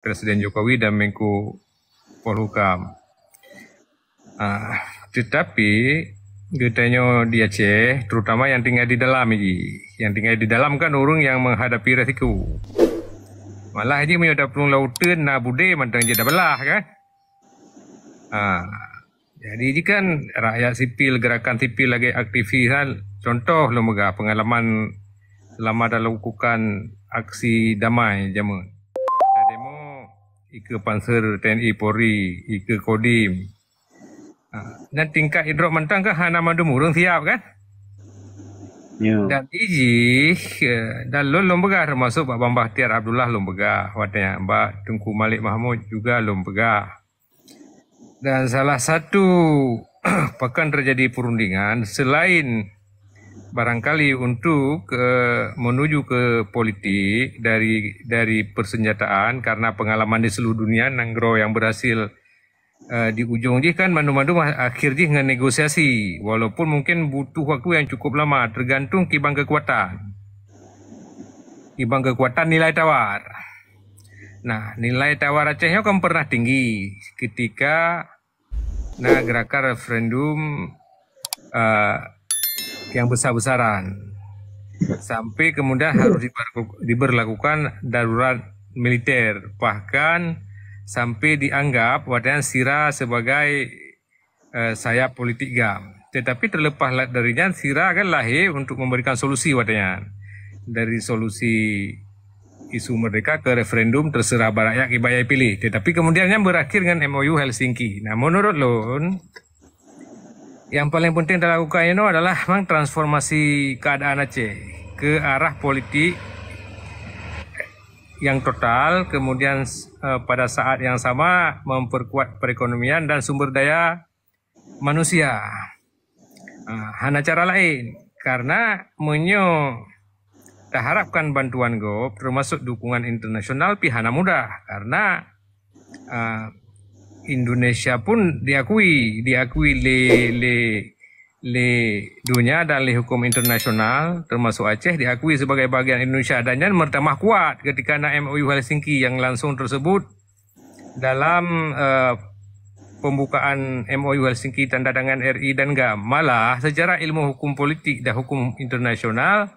Presiden Jokowi dan Menko Polhukam. Uh, tetapi gedenya di Aceh, terutama yang tinggal di dalam ini. Yang tinggal di dalam kan orang yang menghadapi resiko. Malah ini punya dapur lautan, nak budi, mantan je dah belah kan. Uh, jadi ini kan rakyat sipil, gerakan sipil lagi aktivis kan. Contoh lembaga pengalaman selama dalam lakukan aksi damai zaman. Ika Panser TNI Polri, Ika Kodim. Ha, dan tingkat hidrok mentang ke Hana Mandumu, orang siap kan? Ya. Dan iji, uh, dan lo lombega termasuk Pak Bambah Tiar Abdullah lombega. Wartanya Mbak Tunku Malik Mahmud juga lombega. Dan salah satu pekan terjadi perundingan selain barangkali untuk uh, menuju ke politik dari dari persenjataan karena pengalaman di seluruh dunia nanggro yang berhasil uh, di ujung jih kan mandu-mandu akhirnya dengan negosiasi walaupun mungkin butuh waktu yang cukup lama tergantung kibang kekuatan kibang kekuatan nilai tawar nah nilai tawar Acehnya kan pernah tinggi ketika nah gerakan referendum uh, yang besar-besaran sampai kemudian harus diberlakukan darurat militer bahkan sampai dianggap Wadhan Sira sebagai eh, sayap politik gam tetapi terlepas darinya Sira akan lahir untuk memberikan solusi wadahnya dari solusi isu merdeka ke referendum terserah rakyat ibayai pilih tetapi kemudiannya berakhir dengan MOU Helsinki nah menurut Loon. Yang paling penting dilakukan ini adalah memang transformasi keadaan Aceh ke arah politik yang total, kemudian eh, pada saat yang sama memperkuat perekonomian dan sumber daya manusia. Nah, hanya cara lain, karena menyo kita harapkan bantuan GOP termasuk dukungan internasional pihana muda karena eh, Indonesia pun diakui, diakui le le le dunia dan le hukum internasional termasuk Aceh diakui sebagai bagian Indonesia dan jangan bertambah kuat ketika na MOU Helsinki yang langsung tersebut dalam uh, pembukaan MOU Helsinki tanda tangan RI dan GAM. Malah secara ilmu hukum politik dan hukum internasional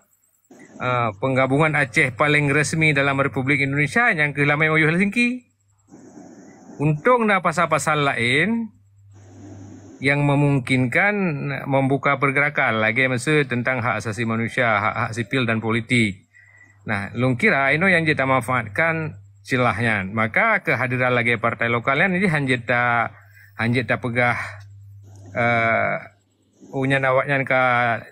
uh, penggabungan Aceh paling resmi dalam Republik Indonesia yang ke dalam MOU Helsinki Untung ada pasal-pasal lain yang memungkinkan membuka pergerakan lagi maksud tentang hak asasi manusia, hak-hak sipil dan politik. Nah, lung kira ini yang kita manfaatkan silahnya. Maka kehadiran lagi partai lokal ini hanya kita, hanya kita pegah uh, unya nawaknya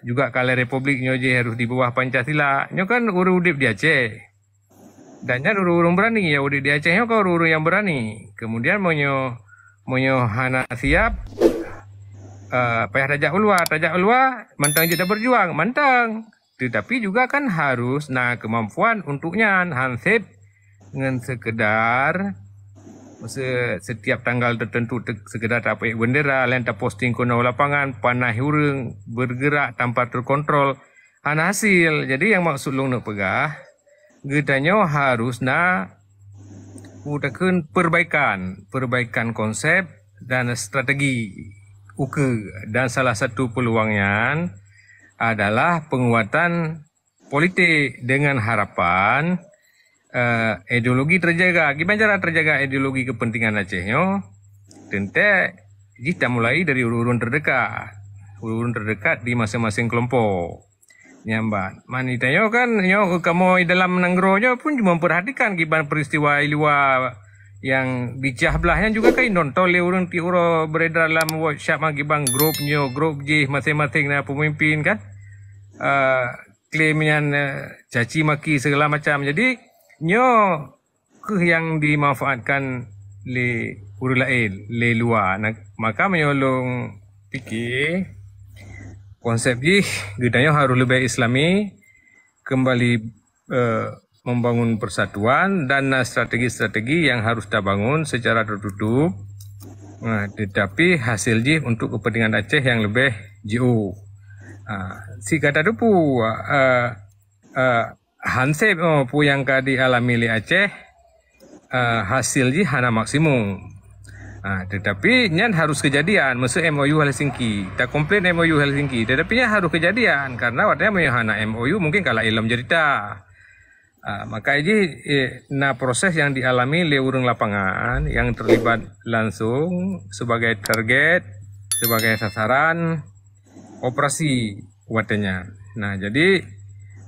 juga kalau republik nyoji harus di bawah Pancasila. Nyo kan urudip di Aceh. Danya ruru urung berani ya udah di Acehnya kok ruru yang berani. Kemudian monyo monyo hana siap uh, eh, payah Raja Ulwa. Raja Ulwa mentang jeda berjuang, mentang. Tetapi juga kan harus nah kemampuan untuknya hansip dengan sekedar se, setiap tanggal tertentu te, sekedar tak payah bendera lain tak posting kono lapangan panah hurung bergerak tanpa terkontrol anasil. hasil jadi yang maksud lu nak pegah gedanya harusnya udahkan perbaikan, perbaikan konsep dan strategi uke dan salah satu peluangnya adalah penguatan politik dengan harapan uh, ideologi terjaga. Gimana cara terjaga ideologi kepentingan Acehnya? Tentu kita mulai dari urun-urun terdekat, urun terdekat di masing-masing kelompok. Nyambat. Mani tanya kan, yo kamu dalam nangronya pun cuma perhatikan kiban peristiwa luar yang bijah belahnya juga kai nonton le urang ti beredar dalam workshop magi bang group nyo group je masing-masing na pemimpin kan klaimnya ah, claim eh, caci maki segala macam jadi nyo ke yang dimanfaatkan le urang le luar nah, maka menyolong fikir konsep jih gedanya harus lebih islami kembali eh, membangun persatuan dan strategi-strategi yang harus dibangun secara tertutup nah, tetapi hasil jih untuk kepentingan Aceh yang lebih jauh nah, si kata dupu eh, eh, hansep oh, pu yang kadi alami Aceh eh, hasil jih hana maksimum Ha, tetapi nyan harus kejadian Maksud MOU Helsinki Tak komplain MOU Helsinki Tetapi nyan harus kejadian Karena waktunya menyuhana MOU mungkin kalah ilmu cerita ha, Maka ini eh, proses yang dialami leurung lapangan Yang terlibat langsung Sebagai target Sebagai sasaran Operasi watenya Nah jadi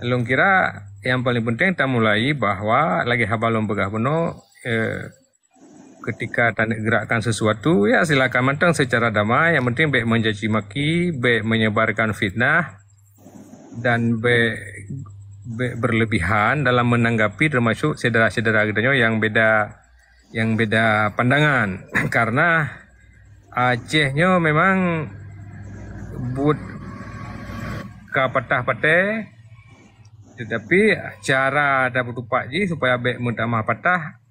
Lung kira yang paling penting kita mulai bahwa lagi habalom begah penuh eh, ketika tanda gerakkan sesuatu ya silakan mentang secara damai yang penting baik mencaci maki baik menyebarkan fitnah dan baik, baik berlebihan dalam menanggapi termasuk saudara-saudara kita yang beda yang beda pandangan karena Acehnya memang buat kapatah patah tetapi cara ada tupak ji supaya baik mudah patah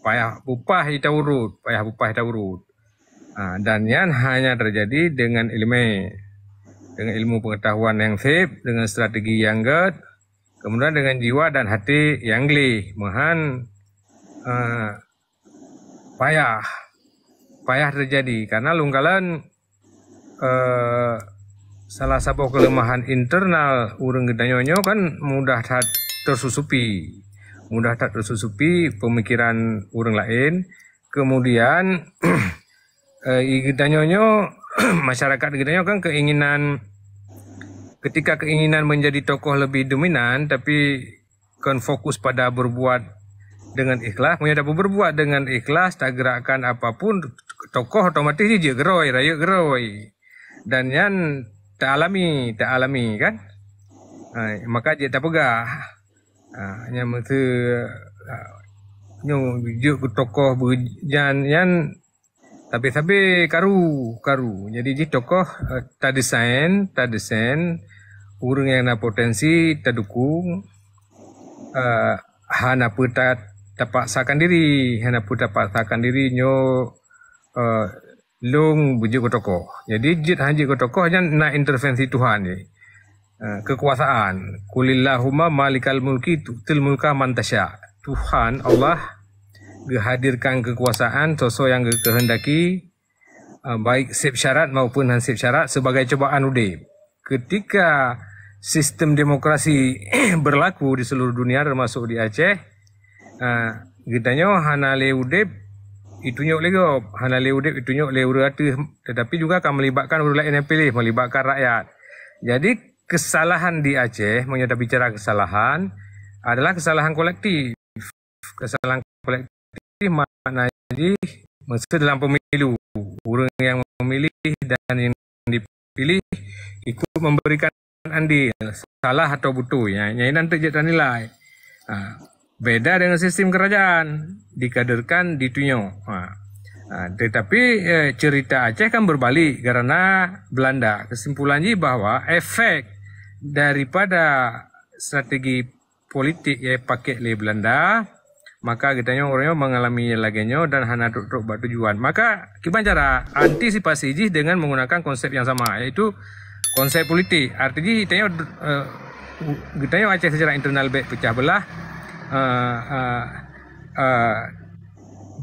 payah upah urut, payah upah ditaurut. Nah, dan yang hanya terjadi dengan ilmu, dengan ilmu pengetahuan yang sip, dengan strategi yang good, kemudian dengan jiwa dan hati yang geli, mahan uh, payah, payah terjadi karena lungkalan uh, salah satu kelemahan internal urang nyonyo kan mudah tersusupi mudah tak tersusupi pemikiran orang lain kemudian kita eh, nyonyo masyarakat kita kan keinginan ketika keinginan menjadi tokoh lebih dominan tapi kan fokus pada berbuat dengan ikhlas punya dapat berbuat dengan ikhlas tak gerakkan apapun tokoh otomatis dia geroy rayu geroy dan yang tak alami tak alami kan Ay, eh, maka dia tak pegah Ha, yang mesti ha, nyu jo ku tokoh berjan yang tapi tapi karu karu jadi di tokoh uh, ha, ta desain ta desain urang yang na potensi ta dukung uh, ha, hana puta tapak sakan diri hana puta pasakan diri nyu uh, ha, long bujuk tokoh jadi jit hanji ku tokoh jan na intervensi tuhan ni Eh, kekuasaan. Kulillahumma malikal mulki tutil mulka mantasya. Tuhan Allah menghadirkan kekuasaan sosok yang kehendaki eh, baik sip syarat maupun hansip syarat sebagai cubaan udib. Ketika sistem demokrasi berlaku di seluruh dunia termasuk di Aceh, eh, kita gitanya hana leudib itu nyok lego, hana leudib itu nyok leuratih, tetapi juga akan melibatkan urulai yang pilih, melibatkan rakyat. Jadi kesalahan di Aceh, menyudah bicara kesalahan, adalah kesalahan kolektif. Kesalahan kolektif maknanya maksud dalam pemilu. burung yang memilih dan yang dipilih ikut memberikan andil, salah atau butuh. Ya, ini nanti jadi nilai. Ha. Beda dengan sistem kerajaan, dikaderkan ditunjuk. Ha. Nah, tetapi eh, cerita Aceh kan berbalik karena Belanda. Kesimpulannya bahwa efek daripada strategi politik ya pakai oleh Belanda maka kita orangnya mengalami lagenya dan hana duduk buat tujuan maka gimana cara antisipasi ini dengan menggunakan konsep yang sama yaitu konsep politik artinya kita uh, eh, kitanya Aceh secara internal baik pecah belah uh, uh, uh,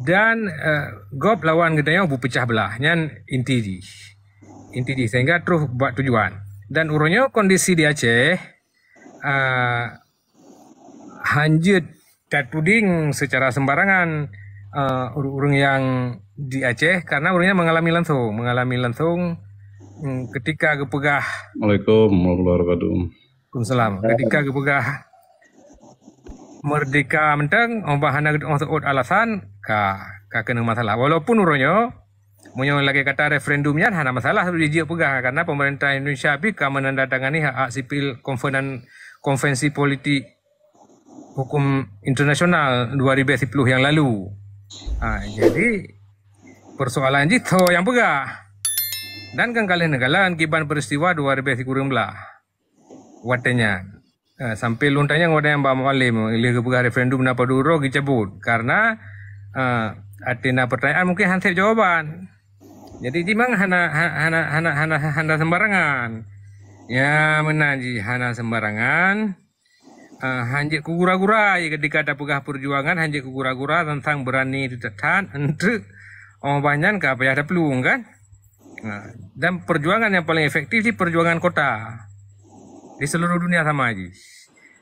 dan uh, gob lawan kita bu pecah belah nyan inti ini, inti ini sehingga terus buat tujuan dan uronyo kondisi di Aceh uh, hanjut puding secara sembarangan uh, eh, urung yang di Aceh karena urungnya mengalami langsung mengalami langsung um, ketika gepegah Assalamualaikum warahmatullahi wabarakatuh Waalaikumsalam ketika kepegah merdeka menteng ombah anak alasan ka ka kena masalah walaupun uronyo Munyo lagi kata referendum ni kan, hana masalah dijik pegah karena pemerintah Indonesia bika menandatangani hak, hak sipil konvenan konvensi politik hukum internasional 2010 yang lalu. Ha, jadi persoalan jitu yang pegah. Dan kan kalian negalan kiban peristiwa 2019. belah Uh, sampai lontanya ngodai yang bawa malam ilih ke pegah referendum napa duro dicabut karena uh, ada pertanyaan mungkin hansip jawaban jadi dimang hana hana hana hana hana sembarangan. Ya menaji hana sembarangan. Uh, hanjik kugura-gura ya ketika ada pegah perjuangan hanjik kugura-gura tentang berani ditetan untuk oh banyak nggak apa ya ada peluang kan nah, dan perjuangan yang paling efektif sih perjuangan kota di seluruh dunia sama aja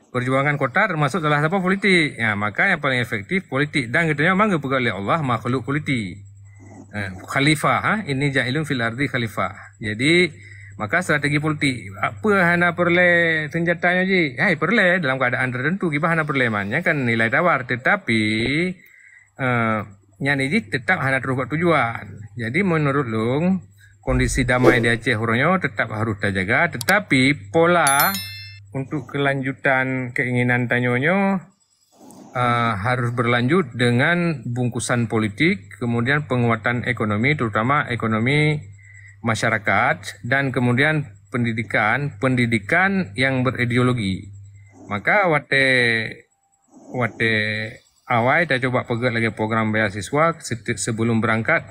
perjuangan kota termasuk salah satu politik ya maka yang paling efektif politik dan kita memang dipegang oleh Allah makhluk politik eh, khalifah ha? ini jahilun fil ardi khalifah jadi maka strategi politik apa hana perlai senjatanya ji hai eh, perlai dalam keadaan tertentu kita hana perlai mannya kan nilai tawar tetapi eh, yang ni tetap hana terus buat tujuan jadi menurut lung kondisi damai di Aceh huronyo tetap harus dijaga tetapi pola untuk kelanjutan keinginan tanyonyo uh, harus berlanjut dengan bungkusan politik, kemudian penguatan ekonomi, terutama ekonomi masyarakat, dan kemudian pendidikan, pendidikan yang berideologi. Maka wate wate awal kita coba pegang lagi program beasiswa sebelum berangkat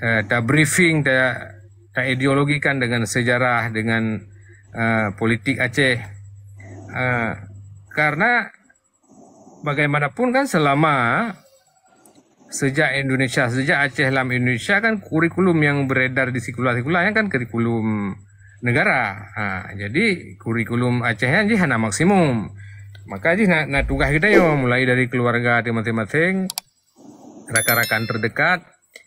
uh, briefing dah ideologikan dengan sejarah dengan uh, politik Aceh uh, karena bagaimanapun kan selama sejak Indonesia, sejak Aceh lam Indonesia kan kurikulum yang beredar di sekolah-sekolahnya kan kurikulum negara. Nah, jadi kurikulum Acehnya jadi hanya maksimum. Maka jadi nah, nah tugas kita yo mulai dari keluarga masing-masing, rakan-rakan terdekat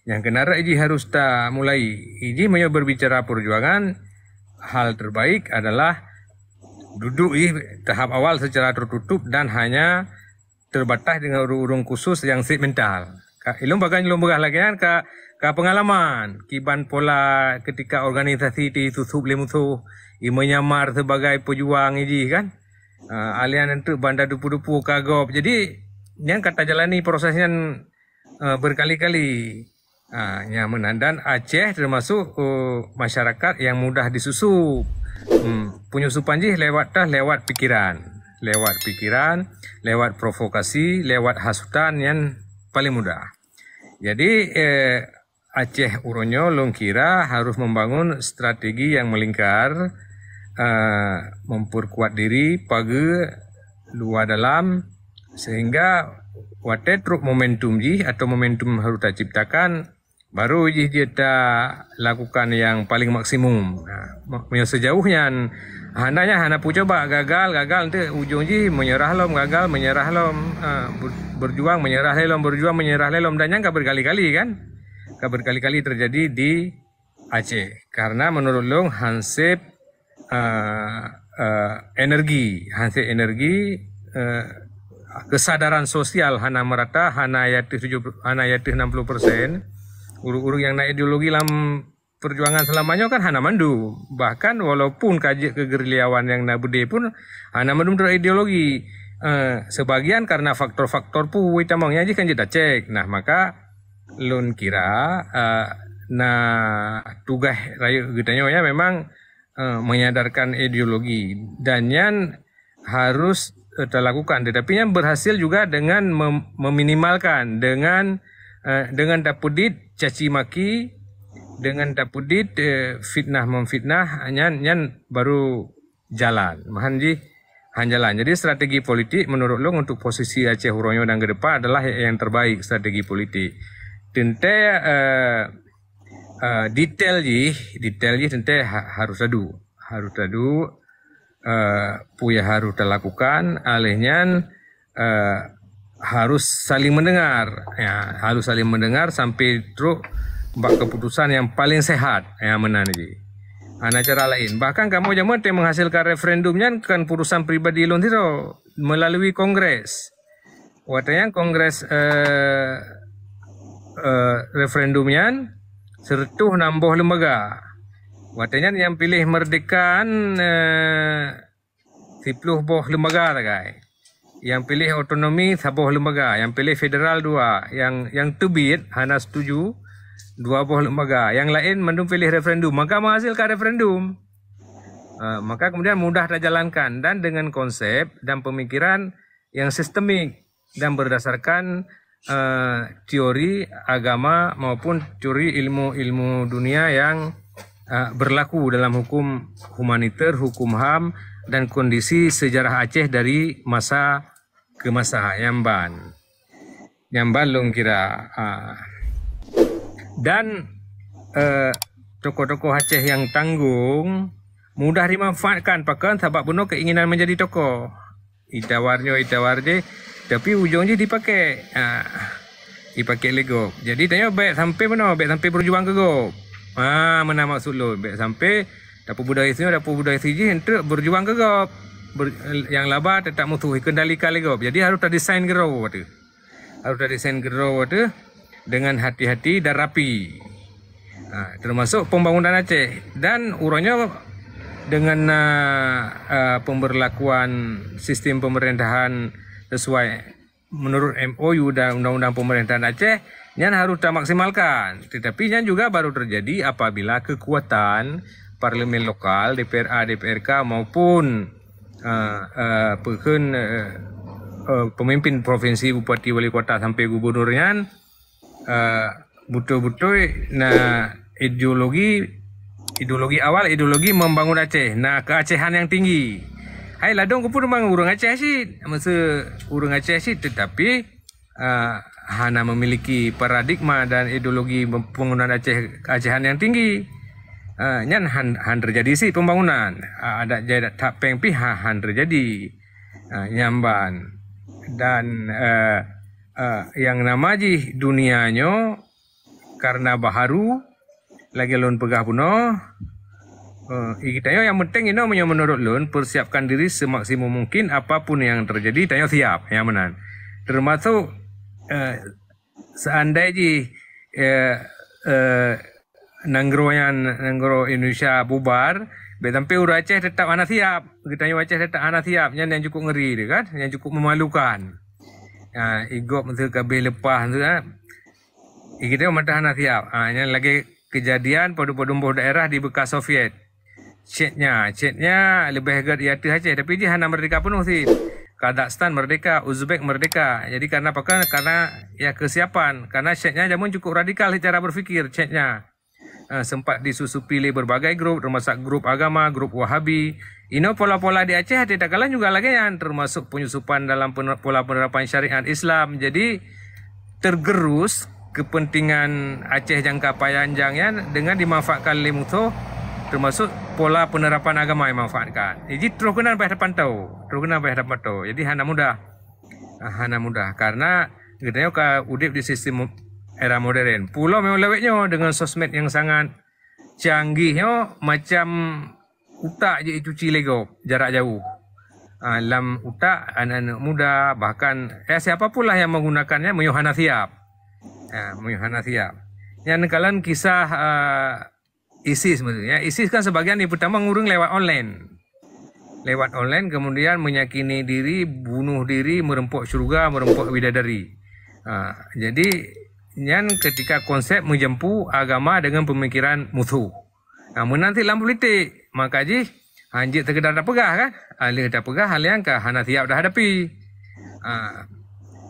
yang kenara iji harus tak mulai. Iji mau berbicara perjuangan hal terbaik adalah duduk di tahap awal secara tertutup dan hanya terbatas dengan urung-urung khusus yang segmental. Ilum bagai ilum berah lagi kan ka, ka pengalaman kiban pola ketika organisasi itu tutup lemu tu menyamar sebagai pejuang ini kan. Uh, alian itu bandar dupu-dupu kagop. Jadi yang kata jalani prosesnya uh, berkali-kali. Uh, ha, yang menandan Aceh termasuk uh, masyarakat yang mudah disusup. Hmm, punya supanji lewat dah lewat pikiran. lewat pikiran, lewat provokasi, lewat hasutan yang paling mudah. Jadi eh, Aceh Uronyo Longkira harus membangun strategi yang melingkar, eh, memperkuat diri, pagi, luar dalam, sehingga watetruk momentum ji atau momentum harus tak ciptakan baru ji kita lakukan yang paling maksimum. Nah, sejauhnya Handanya hanya pu coba gagal gagal nanti ji menyerah lom gagal menyerah lom uh, berjuang menyerah lelom berjuang menyerah lelom dan nyangka berkali-kali kan Gak berkali-kali terjadi di Aceh karena menurut lo hansip uh, uh, energi hansip energi uh, kesadaran sosial hana merata hana yatih tujuh, hana yatih puluh persen uruk-uruk yang naik ideologi lam perjuangan selamanya kan Hanamandu. Bahkan walaupun kaji kegerilyawan yang Nabude pun Hanamandu menurut ideologi. Eh, sebagian karena faktor-faktor puwi tamangnya aja kan kita cek. Nah maka lun kira eh, nah tugas rayu gitanyo ya memang eh, menyadarkan ideologi dan yang harus kita eh, lakukan. Tetapi yang berhasil juga dengan mem meminimalkan dengan eh, dengan dapudit caci maki dengan tapudit eh, fitnah memfitnah nyan nyan baru jalan mahanji hanya jalan jadi strategi politik menurut lo untuk posisi Aceh Huronyo dan ke depan adalah yang terbaik strategi politik tente detailnya, eh, detailnya eh, detail ji detail ji tente ha, harus adu harus adu eh, puya harus dilakukan alihnya eh, harus saling mendengar ya harus saling mendengar sampai truk buat keputusan yang paling sehat yang menang ah, nih ada cara lain bahkan kamu yang teh menghasilkan referendumnya kan putusan pribadi lon itu melalui kongres watanya kongres eh, eh, referendumnya sertuh nambah lembaga watanya yang pilih merdekaan eh, sipuluh boh lembaga takai yang pilih otonomi saboh lembaga, yang pilih federal dua, yang yang tubit hana setuju, dua 20 lembaga. Yang lain mendung pilih referendum, maka menghasilkan referendum. Uh, maka kemudian mudah terjalankan dan dengan konsep dan pemikiran yang sistemik dan berdasarkan uh, teori agama maupun teori ilmu-ilmu dunia yang uh, berlaku dalam hukum humaniter, hukum HAM dan kondisi sejarah Aceh dari masa ke masa yang ban. Yang long kira uh, dan uh, tokoh-tokoh Aceh yang tanggung mudah dimanfaatkan pakan sebab bunuh keinginan menjadi tokoh. Itawarnya itawarje tapi ujungnya dipakai. Ha. Dipakai lego. Jadi tanya baik sampai mana? Baik sampai berjuang ke go? Ha, mana maksud lo? Baik sampai dapur budaya sini, dapur budaya siji entuk berjuang ke go? Ber, yang labar tetap kendali kali lego. Jadi harus ada desain gerau tu. Harus ada desain gerau tu. dengan hati-hati dan rapi. Nah, termasuk pembangunan Aceh dan urangnya dengan uh, uh, pemberlakuan sistem pemerintahan sesuai menurut MOU dan Undang-Undang Pemerintahan Aceh yang harus kita maksimalkan. Tetapi yang juga baru terjadi apabila kekuatan parlemen lokal DPRA, DPRK maupun uh, uh, pemimpin provinsi, bupati, wali kota sampai gubernurnya Eh, butuh-butuh, nah ideologi ideologi awal ideologi membangun Aceh. Nah keacehan yang tinggi. Hai ladong kupu rumah memang urung Aceh sih. Masa urung Aceh sih tetapi uh, Hana memiliki paradigma dan ideologi pembangunan Aceh keacehan yang tinggi. Uh, nyan han, han terjadi sih pembangunan. Uh, ada jadi tak pengpi han terjadi uh, nyamban dan uh, uh, yang namaji dunianyo karena baharu lagi lon pegah puno uh, ah, yo yang penting ino menurut lon persiapkan diri semaksimum mungkin apapun yang terjadi tanya siap ya menan termasuk uh, eh, seandainya uh, eh, uh, eh, nanggruan nanggro Indonesia bubar Betampi Ura Aceh tetap anak siap. Kita Aceh tetap anak siap. Yang, yang cukup ngeri dia kan. Yang cukup memalukan ha, igop tu kabel lepas tu ha. Eh, kita matah nak siap. Ha, yang lagi kejadian pada pada daerah di bekas Soviet. Ceknya, Ceknya lebih agak di tu aja tapi dia hana merdeka penuh sih. Kazakhstan merdeka, Uzbek merdeka. Jadi karena apa kan? Karena ya kesiapan. Karena Ceknya, jamun cukup radikal cara berpikir Ceknya. Eh, sempat disusupi oleh berbagai grup termasuk grup agama, grup Wahabi. Ino pola-pola di Aceh tidak kalah juga lagi yang termasuk penyusupan dalam pola penerapan syariat Islam. Jadi tergerus kepentingan Aceh jangka panjangnya dengan dimanfaatkan oleh Mutuh termasuk pola penerapan agama yang manfaatkan. Jadi terus kena bayar pantau, terus kena bayar pantau. Jadi hana mudah, ah, hana mudah karena katanya ka eh, udip di sistem era modern. Pulau memang lewatnya oh, dengan sosmed yang sangat canggihnya macam utak je cuci lego jarak jauh. dalam ah, utak anak-anak muda bahkan ya siapa pula yang menggunakannya meyohana siap. Ah, uh, siap. Yang kalian kisah uh, ISIS maksudnya. Ya, ISIS kan sebagian yang pertama ngurung lewat online. Lewat online kemudian menyakini diri, bunuh diri, merempok surga, merempok bidadari. Uh, jadi yang ketika konsep menjempu agama dengan pemikiran musuh. Ha, nah, menanti dalam politik, maka ji anjir terkedar tak pegah kan? Alih tak pegah, hal yang kah hana siap dah hadapi. Ha.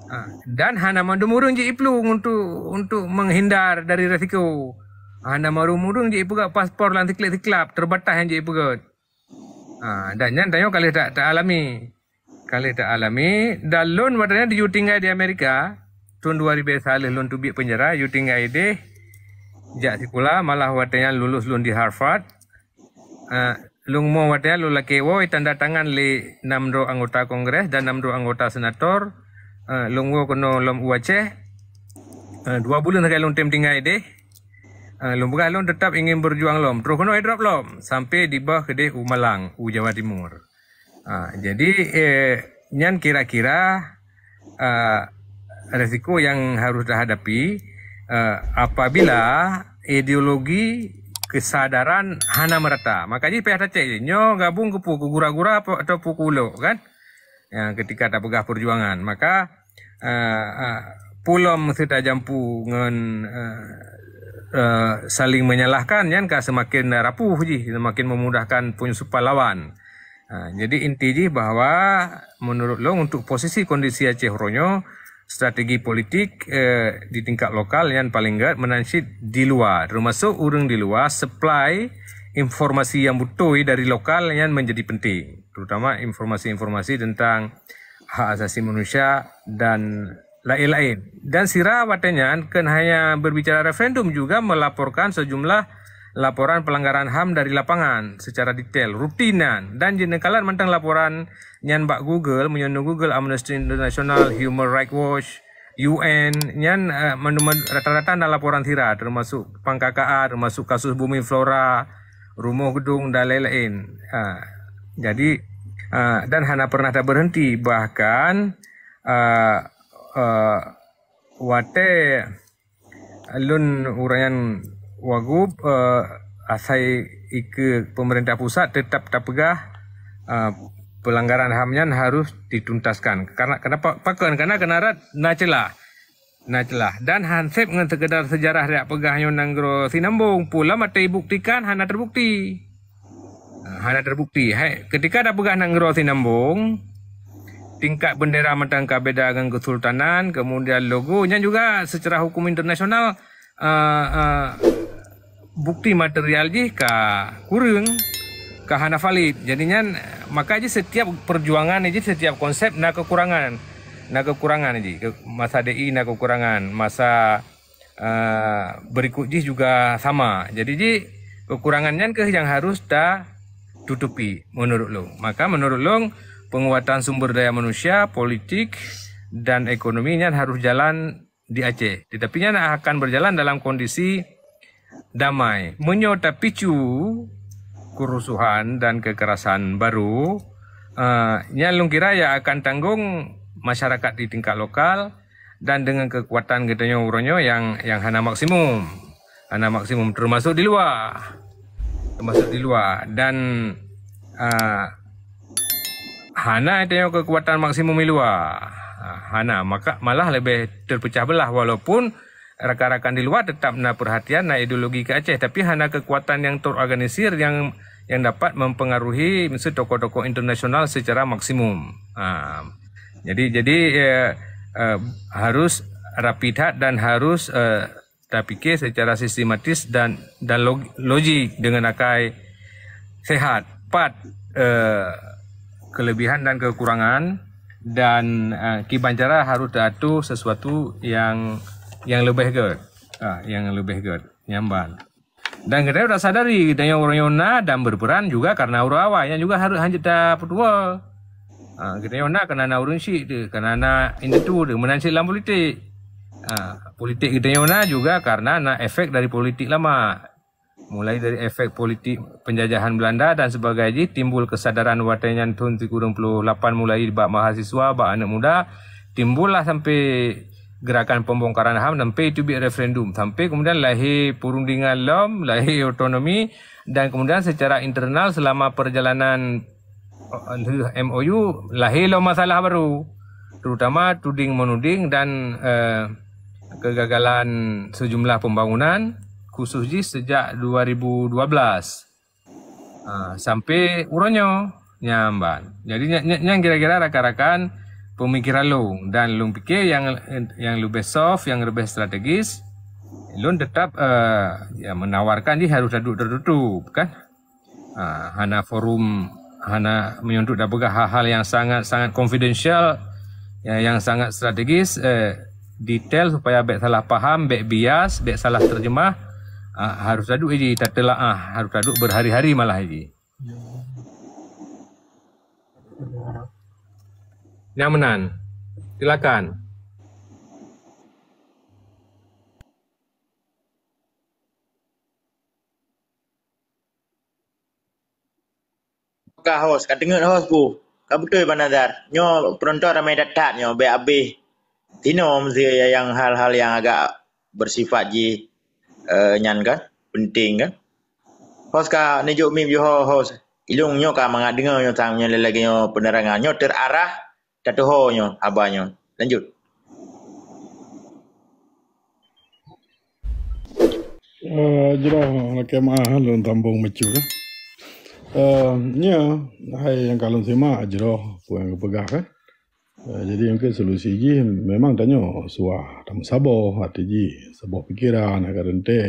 Ha. Dan hana mandu murung ji iplu untuk untuk menghindar dari resiko. Hana maru murung ji ipuga paspor lan tiklik tiklap terbatas yang ji ipuga. Ha. dan yang tanya kalau tak tak alami. kalau tak alami, dan dalun matanya dia tinggal di Amerika, Tahun 2000 lulus tubik penjara you tinggal ide jak sekolah malah watanya lulus lulus di Harvard. Uh, lung mo watanya lu laki wo tanda tangan li enam do anggota kongres dan enam do anggota senator. Uh, lung wo kono lom uace. Uh, ah, dua bulan lagi lon tem tinggal ide. Uh, lom bukan lom tetap ingin berjuang lom. Terus kono drop lom sampai di bawah kedai Umalang, U Jawa Timur. Uh, jadi eh, nyan kira-kira uh, resiko yang harus dihadapi uh, apabila ideologi kesadaran hana merata. Makanya PHTC nyo gabung ke puku gura-gura atau puku kan? Ya, ketika ada pegah perjuangan. Maka uh, eh, uh, eh, pulam sudah jampu uh, uh, saling menyalahkan kan semakin rapuh ji semakin memudahkan punya supal lawan. Uh, jadi inti bahwa menurut lo untuk posisi kondisi Aceh Ronyo strategi politik eh, di tingkat lokal yang paling enggak menansi di luar. Termasuk urung di luar supply informasi yang butuh dari lokal yang menjadi penting. Terutama informasi-informasi tentang hak asasi manusia dan lain-lain. Dan sira watenya kan hanya berbicara referendum juga melaporkan sejumlah laporan pelanggaran HAM dari lapangan secara detail, rutinan, dan jenengkalan mentang laporan nyan bak Google menyono Google Amnesty International Human Rights Watch UN nyan uh, rata-rata ada laporan tira termasuk pangkaka termasuk kasus bumi flora rumah gedung dan lain-lain uh, jadi uh, dan hana pernah tak berhenti bahkan uh, uh, wate lun urayan wagub uh, asai ike pemerintah pusat tetap tak pegah uh, pelanggaran HAMnya harus dituntaskan. Karena kenapa? Pakan karena kenara nacela, nacela dan hansip dengan sekedar sejarah dak pegahnya nanggro sinambung pula Mati buktikan hana terbukti. Ah, hana terbukti. Hai, ketika ada pegah nanggro sinambung tingkat bendera matang beda dengan kesultanan kemudian logonya juga secara hukum internasional uh, uh, bukti material jika kurang kahana valid jadinya maka aja setiap perjuangan aja setiap konsep nah kekurangan nah kekurangan aja masa DI nah kekurangan masa uh, berikut aja juga sama jadi ji kekurangannya kan ke yang harus dah tutupi menurut lo maka menurut lo penguatan sumber daya manusia politik dan ekonominya harus jalan di Aceh. Tetapinya akan berjalan dalam kondisi damai. Menyota picu kerusuhan dan kekerasan baru uh, eh, yang ya akan tanggung masyarakat di tingkat lokal dan dengan kekuatan gedenya uronyo yang yang hana maksimum hana maksimum termasuk di luar termasuk di luar dan uh, hana itu kekuatan maksimum di luar ah, hana maka malah lebih terpecah belah walaupun rekan-rekan di luar tetap na perhatian na ideologi ke Aceh tapi hanya kekuatan yang terorganisir yang yang dapat mempengaruhi misal tokoh-tokoh internasional secara maksimum. Ah. jadi jadi ya, eh, harus rapidat dan harus uh, secara sistematis dan dan log, logik dengan akai sehat. Empat eh, kelebihan dan kekurangan dan uh, Ki Banjara harus diatur sesuatu yang yang lebih good. Ah, yang lebih good. Nyamban. Dan kita sudah sadari kita yang urayona dan berperan juga karena urawa yang juga harus hanya tak pedua. Ah, kita yang nak kena na urun si kena nak ini tu tu menancik dalam politik. Ah, politik kita yang juga karena efek dari politik lama mulai dari efek politik penjajahan Belanda dan sebagainya timbul kesadaran watanya tahun 38 mulai bak mahasiswa bak anak muda timbullah sampai gerakan pembongkaran HAM sampai itu biar referendum sampai kemudian lahir perundingan lom lahir otonomi dan kemudian secara internal selama perjalanan eh, MOU lahir lom masalah baru terutama tuding menuding dan uh, kegagalan sejumlah pembangunan khususnya sejak 2012 uh, ah, sampai uronyo nyamban jadi yang kira-kira rakan-rakan pemikiran lu dan lu pikir yang yang lebih soft, yang lebih strategis, lu tetap uh, ya menawarkan dia harus duduk tertutup kan? Uh, hana forum hana menyentuh beberapa hal-hal yang sangat sangat confidential ya, yang sangat strategis uh, detail supaya baik salah paham, baik bias, baik salah terjemah uh, harus aduk ini tak telah uh, harus aduk berhari-hari malah ini. Nyamenan. Silakan. ka hos ka dengut hos bu ka betul banazar nyo pronto ramai datat nyo be abe tino mzia yang hal-hal yang agak bersifat ji uh, nyan kan penting kan hos ka nejuk mim yo hos ilung nyo ka mangat dengar nyo tang nyo lelagi nyo penerangan nyo terarah Tatuhonyo abahnyo. Lanjut. Uh, jurang makan mahal dan tambung macam tu. Eh, Nya, hai yang kalau sema jurang puan pegah kan. Uh, jadi mungkin solusi ji memang tanya suah tamu sabo hati ji sabo pikiran agak rente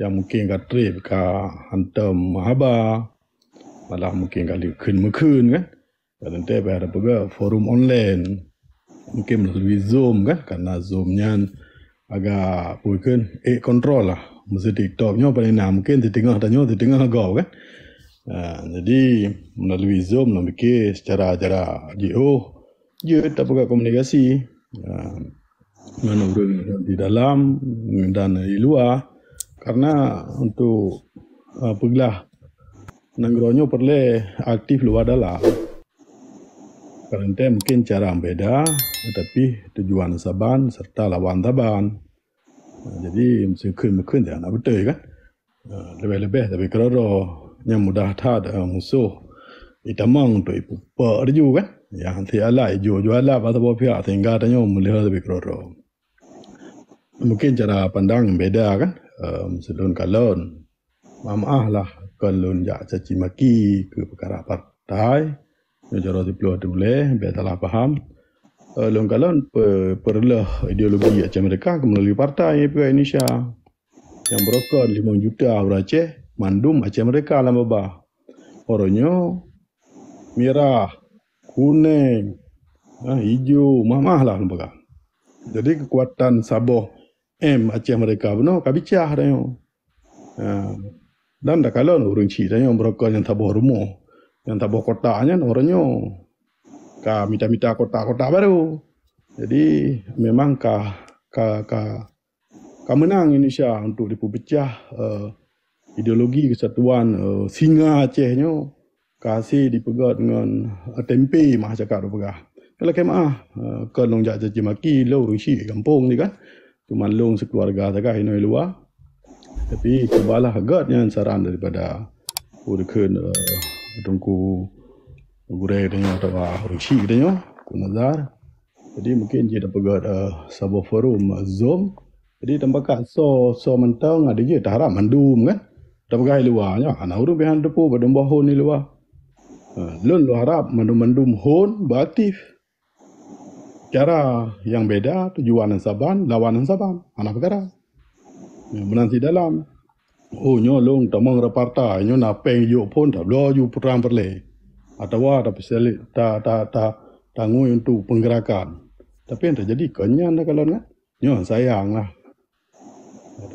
yang mungkin kat trip ke hantar mahabah malah mungkin kali kun mekun kan. Dan nanti saya harap juga forum online. Mungkin melalui Zoom kan. Kerana Zoomnya agak mungkin eh kontrol lah. Mesti TikToknya paling nak mungkin ditinggal tanya, ditinggal kau kan. Ha, jadi melalui Zoom lah mikir secara acara JO. Ya, tak pakai komunikasi. Ha, mana orang di dalam dan di luar. Karena untuk uh, pegelah negeronya perlu aktif luar dalam. Perintah mungkin cara yang beda, tetapi tujuan saban serta lawan saban. Jadi, mesti kuih mungkin dia nak betul kan? Lebih-lebih, tapi kalau yang mudah tak musuh, itu mang tu ibu perju kan? Yang si Allah, jua-jua Allah, pasal apa pihak, sehingga tanya mulia tapi kalau Mungkin cara pandang yang kan? Mesti um, lun kalun. Mama'ah lah, kalun jak caci maki ke perkara partai negara tu perlu ada boleh biar salah faham uh, eh, longkalan perlah ideologi macam mereka melalui partai yang pihak Indonesia yang berokan lima juta orang Aceh mandum macam mereka dalam bebah orangnya merah kuning ah, hijau mah-mah lah kan. jadi kekuatan Sabah M Aceh mereka benar kabicah dah dan dah kalau orang Cik dah yang berokan yang tabah rumah yang tak tabuh kotaknya nomornya ka mita-mita kotak-kotak baru jadi memang ka ka ka ka menang Indonesia untuk dipecah uh, eh, ideologi kesatuan uh, singa Acehnya kasih dipegat dengan uh, tempe mah cakap dipegah kalau kemah uh, ke kan nong jak jaji maki lo rusi kampung ni kan cuma long sekeluarga saja ino luar tapi cubalah gadnya saran daripada Udah oh, kena tungku gurai dengan atau ruci katanya ku nazar jadi mungkin dia dapat buat uh, sebuah forum uh, zoom jadi tempat kat so so mentang ada je tak harap mandum kan tempat kat luarnya anak urung pihak depo pada bahu ni luar ha, Lun lu harap mandum-mandum hon beratif. Cara yang beda tujuan dan saban, lawan dan saban. Anak perkara. Menanti dalam. oh nyolong tamang reparta nyo na peng yo pon ta lo yu putang perle atawa ta peseli ta ta ta tangu untuk penggerakan tapi yang terjadi kenyang dah kalau nak. nyo sayang lah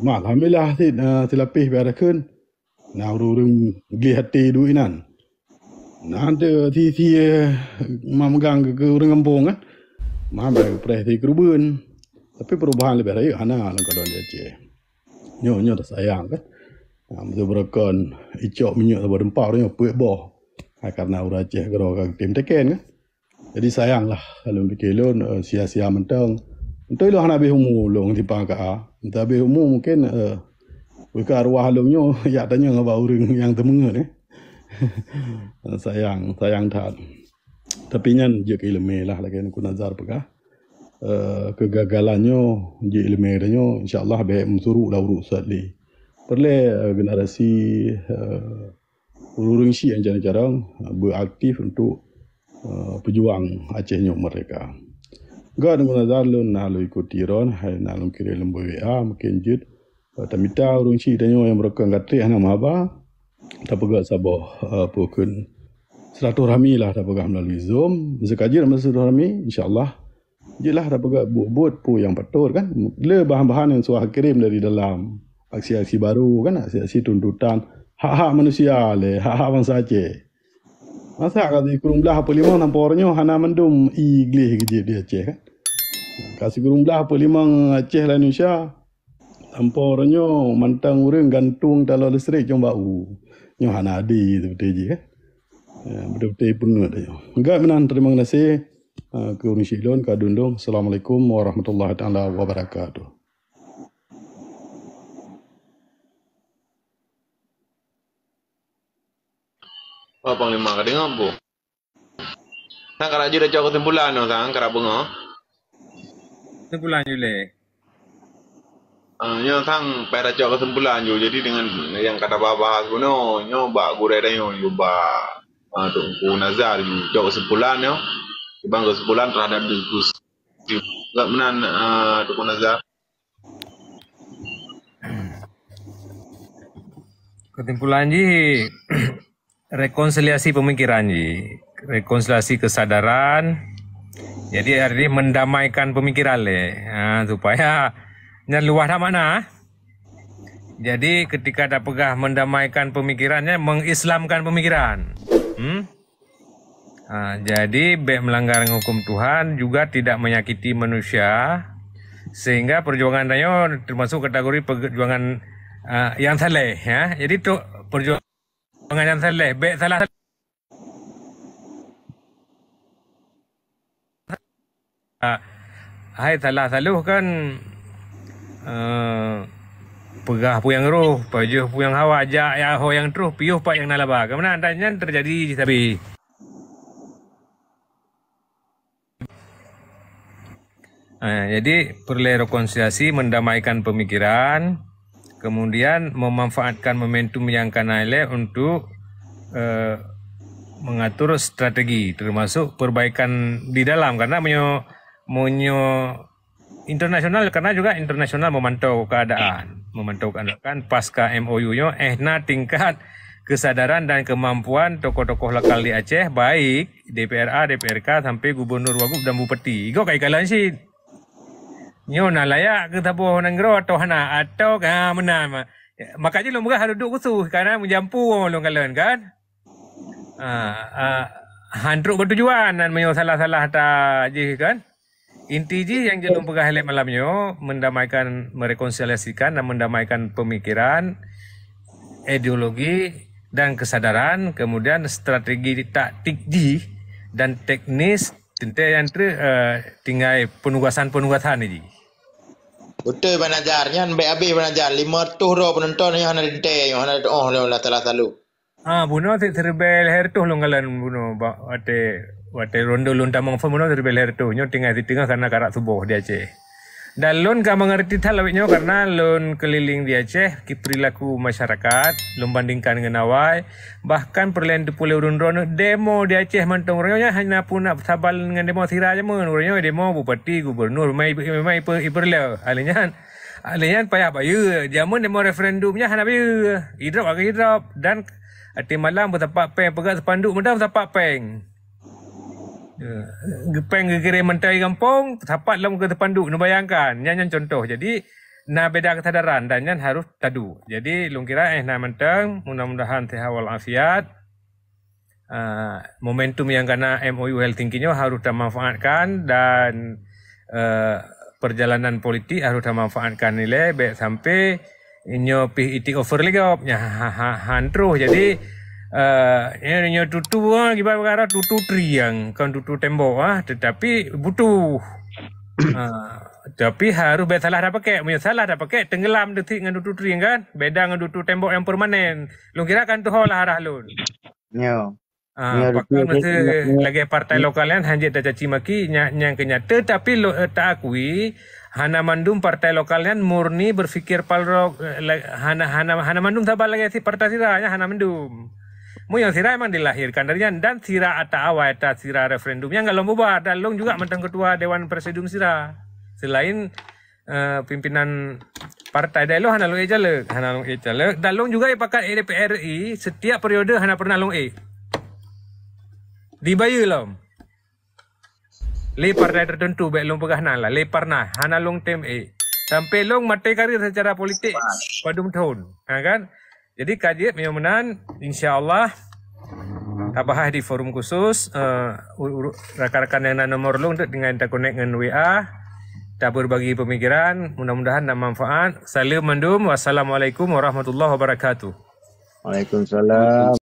ma alhamdulillah si uh, eh, ti lapih biar kun na urung gli hati du inan na de ti ti eh, mam ke urung kampung kan ma preh ti kerubun tapi perubahan lebih raya ana kalau dia je nyo nyo sayang kan Ha, ah, masa berakan icok minyak sabar dempak ni apa boh, Ha, karena orang Aceh kena tim tekan kan. Jadi sayanglah kalau mikir lu eh, sia-sia mentang. Untuk lah lu habis umur long di pangka. Untuk habis umur mungkin uh, eh, Wika arwah lu nyo ya tanya ngapa orang yang temengah ni. Ah, sayang, sayang tak. Tapi nyan je ke ilmi lah lagi aku nazar pekah. Uh, eh, kegagalannya je ilmi dia insyaAllah baik mensuruh lah urut Terleh eh, generasi uh, eh, Syi yang jarang-jarang eh, beraktif untuk uh, pejuang Acehnya mereka. Gak dengan Zalun nalu ikut Iran, hai nalu kira lembu WA mungkin jut. Tapi tahu orang dan tanya yang mereka ngatri anak mahaba. Tapi pegak sabah pun seratus rami lah tak pegak melalui zoom. Sekajir masa seratus rami, insyaallah. Jelah tapi pegak buat-buat pun yang betul kan. Le bahan-bahan yang suah kirim dari dalam aksi-aksi baru kan aksi-aksi tuntutan hak-hak manusia le hak-hak bangsa je masa kata kurung belah apa lima nampak orangnya oh, hana mendum iglih ke dia je kan kasih kurung belah apa lima Aceh lah Indonesia nampak orangnya oh, mantang orang gantung dalam listrik yang bau yang hana ada itu betul je kan ya, betul-betul pun ada enggak menang terima kasih Uh, ke Unisilon, ke Dundung. Assalamualaikum warahmatullahi wabarakatuh. Oh, panglima ka tengok bu. Sang karaji dah cakap tempulan no sang kara bunga. Tempulan you le. Uh, ah, nyo ya, sang pada cakap tempulan you jadi dengan yang kata bahas pun no nyo ba gurai dah yo yo ba uh, ah, tu ku nazar you cakap tempulan yo. Ibang kesimpulan terhadap diskusi. Enggak menan uh, ah, tu ku nazar. Kesimpulan ji rekonsiliasi pemikiran ji rekonsiliasi kesadaran jadi hari ini mendamaikan pemikiran le nah, supaya nyeluah mana jadi ketika ada pegah mendamaikan pemikirannya mengislamkan pemikiran hmm? nah, jadi baik melanggar hukum Tuhan juga tidak menyakiti manusia sehingga perjuangan Dayo termasuk kategori perjuangan uh, yang saleh ya jadi itu perjuangan Dengan yang Baik salah selek. Hai salah saluh kan uh, Pegah pun yang roh Pajuh pun yang hawa Ajak ya ho yang truh Piuh pak yang nalaba Kemana antaranya terjadi Tapi uh, Jadi perlu rekonsiliasi Mendamaikan pemikiran kemudian memanfaatkan momentum yang akan naik untuk uh, mengatur strategi termasuk perbaikan di dalam karena menyo menyo internasional karena juga internasional memantau keadaan memantau keadaan pasca MOU-nya na tingkat kesadaran dan kemampuan tokoh-tokoh lokal di Aceh baik DPRA, DPRK sampai gubernur, wagub dan bupati. go kayak kalian sih Ni orang nak layak ke tak orang gerak atau hana atau ha menan ma. Maka je lomba harus duduk kusuh kerana menjampu orang long kalon kan. Ah, ha hantruk bertujuan dan menyo salah-salah ta je kan. Inti je yang jelum pegah malam malamnya mendamaikan merekonsiliasikan dan mendamaikan pemikiran ideologi dan kesadaran kemudian strategi taktik di dan teknis tentera yang ter, uh, tinggal penugasan-penugasan ini. Betul Pak Najar. Yang baik habis Pak Najar. Lima tuh dah penonton yang nak rintai. Yang nak oh ni lah telah selalu. Ha, bunuh tak terbel hari tu lho ngalan bunuh. Wate, wate rondo lontamong fa bunuh terbel hari tuh, Nyo tinggal di tengah karena karak subuh dia cik. Dan lon kau mengerti tak lebihnya karena lon keliling di Aceh, perilaku masyarakat, lon bandingkan dengan awal. Bahkan perlian di pulau Rundron, demo di Aceh mentong orangnya hanya pun nak sabar dengan demo sirah aja mungkin. Orangnya demo bupati, gubernur, mai memang ipa perlian. Alinya, alinya payah payah. Zaman demo referendumnya hanya payah. hidup agak hidup Dan ati malam betapa peng, pegat sepanduk, mudah bertepak peng. Gepeng gepeng gegere menteri kampung dapat dalam ke depan duk bayangkan nyanyan contoh jadi na beda ketadaran dan nyan harus tadu jadi kira eh na menteng mudah-mudahan teh awal afiat uh, momentum yang kena MOU health thinkingnya harus dimanfaatkan dan uh, perjalanan politik harus dimanfaatkan nilai baik sampai inyo itik over lagi op hantruh jadi uh, eh, tutu dudu wong kiba perkara tutu triang kan tutu tembok ah tetapi butuh uh, tapi harus beda salah dah pakai punya salah dah pakai tenggelam detik dengan tutu triang kan beda dengan tutu tembok yang permanen lu kira kan tu lah arah lu yo ya. Ah, ya, ya. lagi partai lokal kan hanjit dah caci maki yang kenyata tapi lo, eh, tak akui Hana Mandum partai lokalnya murni berfikir palrok eh, Hana Hana Hana Mandum sabar lagi si partai sih Hana Mandum yang sira emang dilahirkan darinya dan sira ata awa eta sira referendumnya nggak lomba buat dan long juga mantan ketua dewan presidium sira. Selain uh, pimpinan partai dai lo hana long eja hana lo eja Dan long juga pakai DPRI setiap periode hana pernah long e. Di bayu lom. Le partai tertentu baik long pegah nala le pernah hana long tem e. Sampai long mati karir secara politik pada tahun. Kan? Jadi kajian Miumunan insyaallah kita bahas di forum khusus uh, rakan-rakan yang nak nomor lu untuk dengan kita connect dengan WA kita berbagi pemikiran mudah-mudahan dan manfaat salam mandum wassalamualaikum warahmatullahi wabarakatuh Waalaikumsalam